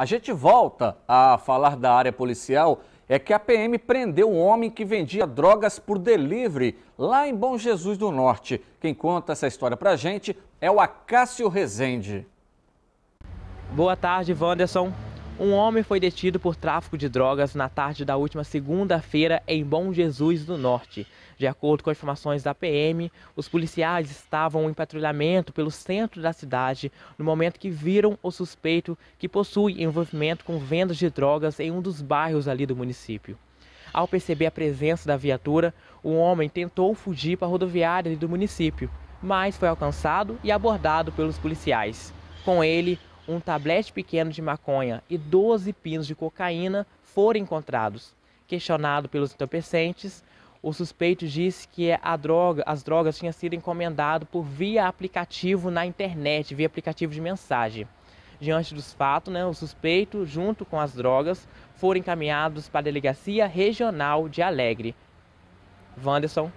A gente volta a falar da área policial. É que a PM prendeu um homem que vendia drogas por delivery lá em Bom Jesus do Norte. Quem conta essa história pra gente é o Acácio Rezende. Boa tarde, Wanderson. Um homem foi detido por tráfico de drogas na tarde da última segunda-feira em Bom Jesus do Norte. De acordo com informações da PM, os policiais estavam em patrulhamento pelo centro da cidade no momento que viram o suspeito que possui envolvimento com vendas de drogas em um dos bairros ali do município. Ao perceber a presença da viatura, o homem tentou fugir para a rodoviária do município, mas foi alcançado e abordado pelos policiais. Com ele, um tablete pequeno de maconha e 12 pinos de cocaína foram encontrados. Questionado pelos entorpecentes, o suspeito disse que a droga, as drogas tinham sido encomendado por via aplicativo na internet, via aplicativo de mensagem. Diante dos fatos, né, o suspeito, junto com as drogas, foram encaminhados para a Delegacia Regional de Alegre. Wanderson.